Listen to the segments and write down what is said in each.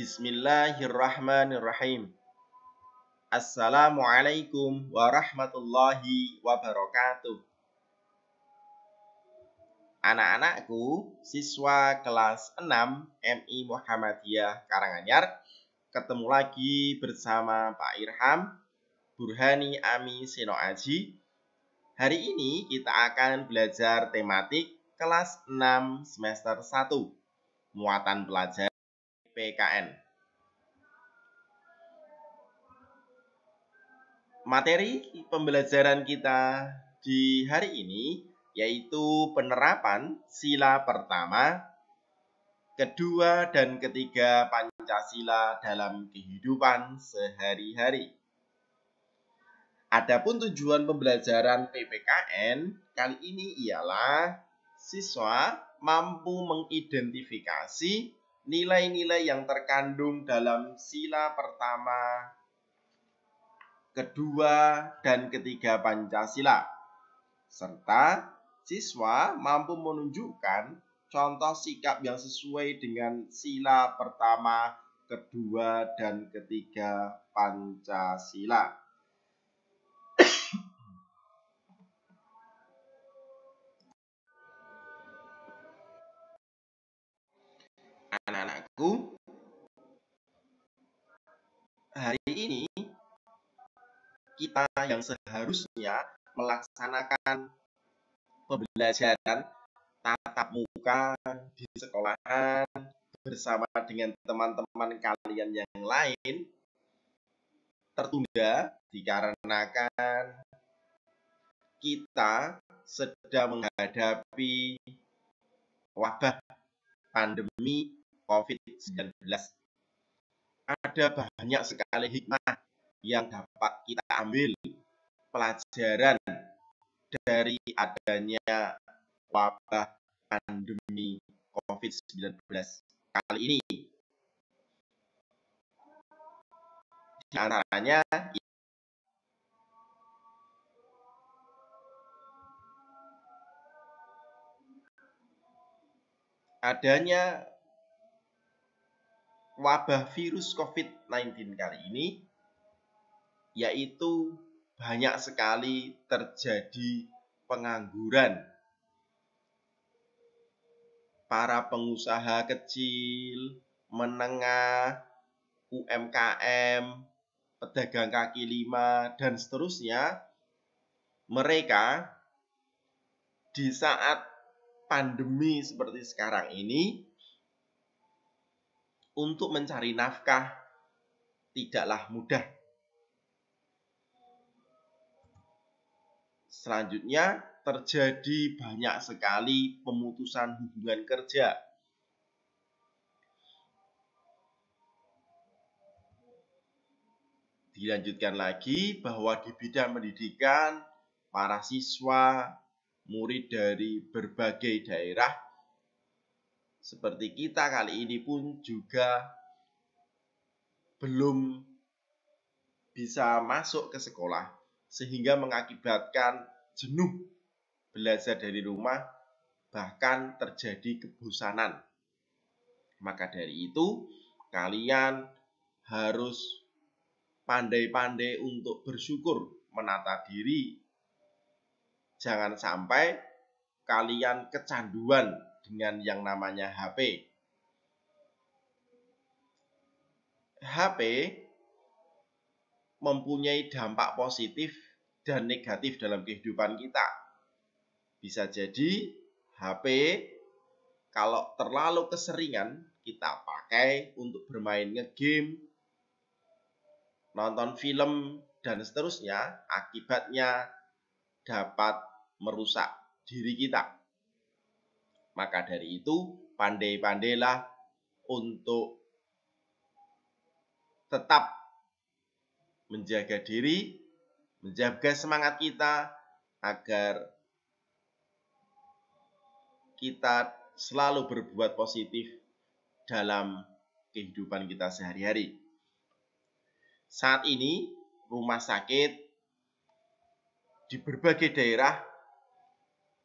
Bismillahirrahmanirrahim. Assalamualaikum warahmatullahi wabarakatuh. Anak-anakku, siswa kelas 6 MI Muhammadiyah Karanganyar, ketemu lagi bersama Pak Irham, Burhani Ami Aji. Hari ini kita akan belajar tematik kelas 6 semester 1, muatan pelajaran PKN. Materi pembelajaran kita di hari ini yaitu penerapan sila pertama, kedua, dan ketiga Pancasila dalam kehidupan sehari-hari. Adapun tujuan pembelajaran PPKN kali ini ialah siswa mampu mengidentifikasi nilai-nilai yang terkandung dalam sila pertama, kedua, dan ketiga Pancasila, serta siswa mampu menunjukkan contoh sikap yang sesuai dengan sila pertama, kedua, dan ketiga Pancasila. anak-anakku, hari ini kita yang seharusnya melaksanakan pembelajaran tatap muka di sekolahan bersama dengan teman-teman kalian yang lain tertunda dikarenakan kita sedang menghadapi wabah pandemi COVID-19. Ada banyak sekali hikmah yang dapat kita ambil pelajaran dari adanya wabah pandemi COVID-19 kali ini. Di antaranya adanya wabah virus COVID-19 kali ini yaitu banyak sekali terjadi pengangguran. Para pengusaha kecil, menengah, UMKM, pedagang kaki lima, dan seterusnya, mereka di saat pandemi seperti sekarang ini untuk mencari nafkah tidaklah mudah. Selanjutnya, terjadi banyak sekali pemutusan hubungan kerja. Dilanjutkan lagi bahwa di bidang pendidikan, para siswa, murid dari berbagai daerah seperti kita kali ini pun juga belum bisa masuk ke sekolah sehingga mengakibatkan jenuh belajar dari rumah bahkan terjadi kebosanan. Maka dari itu kalian harus pandai-pandai untuk bersyukur menata diri. Jangan sampai kalian kecanduan dengan yang namanya HP. HP mempunyai dampak positif dan negatif dalam kehidupan kita. Bisa jadi HP kalau terlalu keseringan kita pakai untuk bermain ngegame, nonton film, dan seterusnya, akibatnya dapat merusak diri kita. Maka dari itu, pandai-pandailah untuk tetap menjaga diri, menjaga semangat kita agar kita selalu berbuat positif dalam kehidupan kita sehari-hari. Saat ini, rumah sakit di berbagai daerah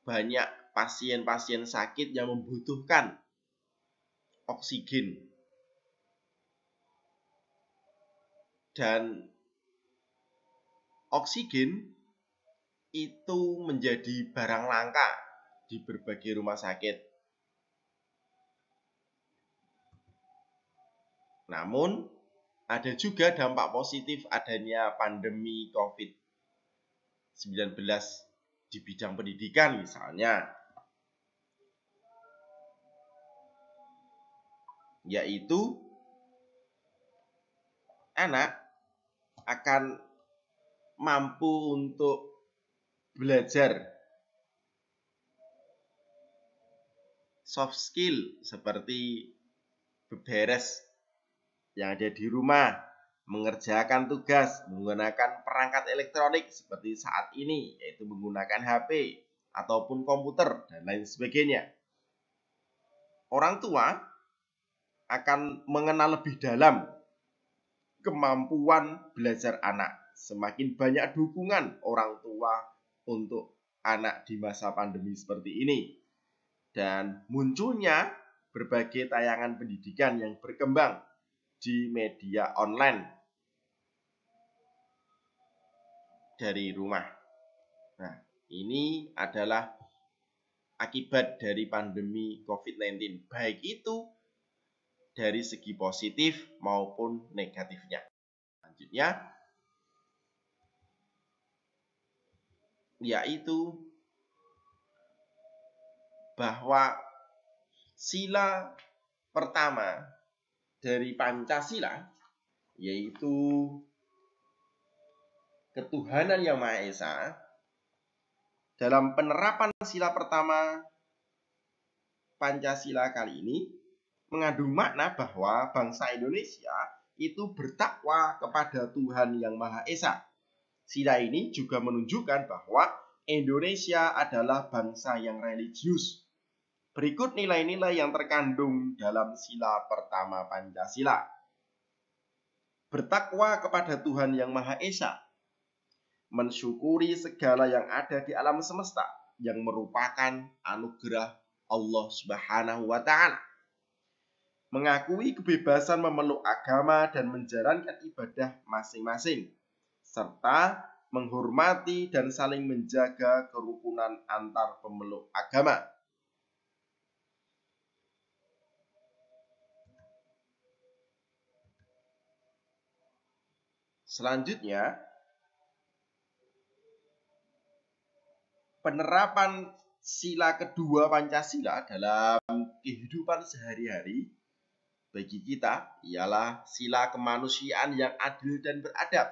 banyak pasien-pasien sakit yang membutuhkan oksigen. Dan oksigen itu menjadi barang langka di berbagai rumah sakit. Namun, ada juga dampak positif adanya pandemi COVID-19 di bidang pendidikan misalnya. yaitu anak akan mampu untuk belajar soft skill seperti beberes yang ada di rumah, mengerjakan tugas menggunakan perangkat elektronik seperti saat ini yaitu menggunakan HP ataupun komputer dan lain sebagainya. Orang tua akan mengenal lebih dalam kemampuan belajar anak. Semakin banyak dukungan orang tua untuk anak di masa pandemi seperti ini. Dan munculnya berbagai tayangan pendidikan yang berkembang di media online dari rumah. Nah, ini adalah akibat dari pandemi COVID-19. Baik itu dari segi positif maupun negatifnya. Selanjutnya, yaitu bahwa sila pertama dari Pancasila yaitu ketuhanan yang Maha Esa dalam penerapan sila pertama Pancasila kali ini mengandung makna bahwa bangsa Indonesia itu bertakwa kepada Tuhan Yang Maha Esa. Sila ini juga menunjukkan bahwa Indonesia adalah bangsa yang religius. Berikut nilai-nilai yang terkandung dalam sila pertama Pancasila. Bertakwa kepada Tuhan Yang Maha Esa. Mensyukuri segala yang ada di alam semesta yang merupakan anugerah Allah Subhanahu wa taala mengakui kebebasan memeluk agama dan menjalankan ibadah masing-masing, serta menghormati dan saling menjaga kerukunan antar pemeluk agama. Selanjutnya, penerapan sila kedua Pancasila dalam kehidupan sehari-hari bagi kita ialah sila kemanusiaan yang adil dan beradab.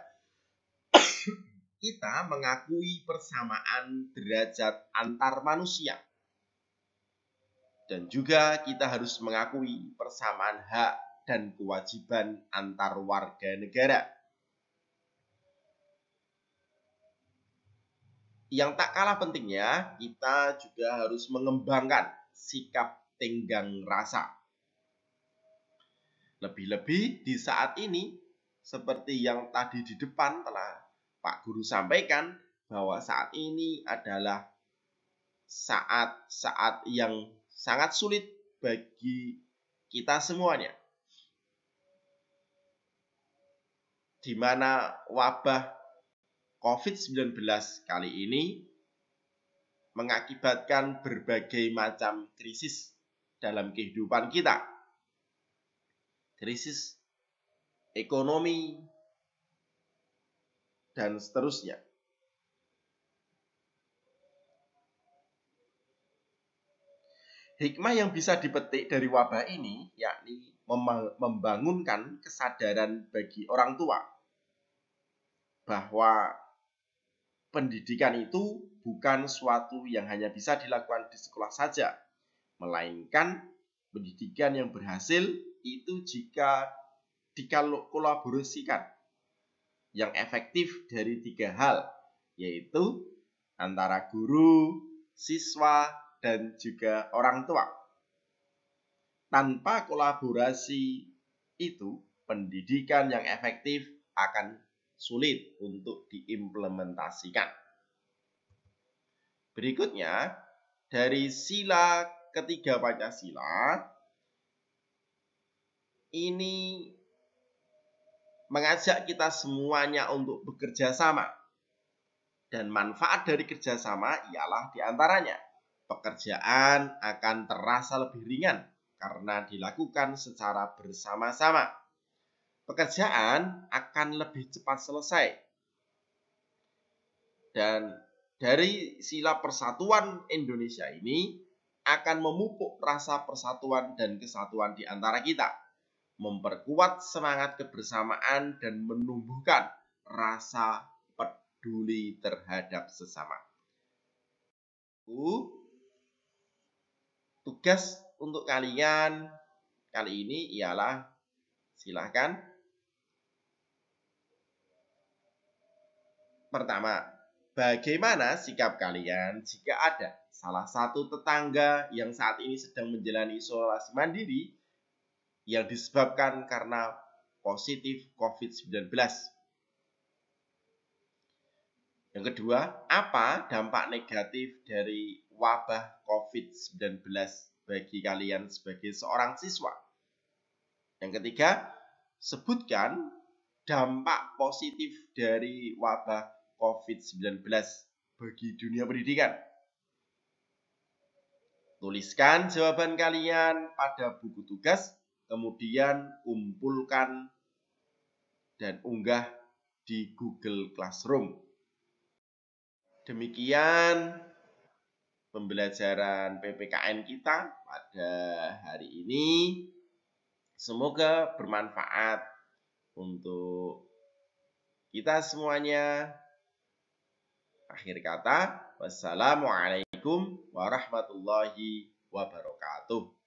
kita mengakui persamaan derajat antar manusia. Dan juga kita harus mengakui persamaan hak dan kewajiban antar warga negara. yang tak kalah pentingnya, kita juga harus mengembangkan sikap tenggang rasa lebih-lebih di saat ini, seperti yang tadi di depan telah Pak Guru sampaikan, bahwa saat ini adalah saat-saat yang sangat sulit bagi kita semuanya. Di mana wabah COVID-19 kali ini mengakibatkan berbagai macam krisis dalam kehidupan kita krisis ekonomi, dan seterusnya. Hikmah yang bisa dipetik dari wabah ini yakni membangunkan kesadaran bagi orang tua bahwa pendidikan itu bukan suatu yang hanya bisa dilakukan di sekolah saja, melainkan pendidikan yang berhasil itu jika dikolaborasikan yang efektif dari tiga hal, yaitu antara guru, siswa, dan juga orang tua. Tanpa kolaborasi itu, pendidikan yang efektif akan sulit untuk diimplementasikan. Berikutnya, dari sila ketiga Pancasila, ini mengajak kita semuanya untuk bekerja sama. Dan manfaat dari kerjasama ialah diantaranya pekerjaan akan terasa lebih ringan karena dilakukan secara bersama-sama. Pekerjaan akan lebih cepat selesai. Dan dari sila persatuan Indonesia ini akan memupuk rasa persatuan dan kesatuan di antara kita memperkuat semangat kebersamaan dan menumbuhkan rasa peduli terhadap sesama. U tugas untuk kalian kali ini ialah silahkan pertama bagaimana sikap kalian jika ada salah satu tetangga yang saat ini sedang menjalani isolasi mandiri yang disebabkan karena positif COVID-19. Yang kedua, apa dampak negatif dari wabah COVID-19 bagi kalian sebagai seorang siswa? Yang ketiga, sebutkan dampak positif dari wabah COVID-19 bagi dunia pendidikan. Tuliskan jawaban kalian pada buku tugas kemudian kumpulkan dan unggah di Google Classroom. Demikian pembelajaran PPKN kita pada hari ini. Semoga bermanfaat untuk kita semuanya. Akhir kata, wassalamualaikum warahmatullahi wabarakatuh.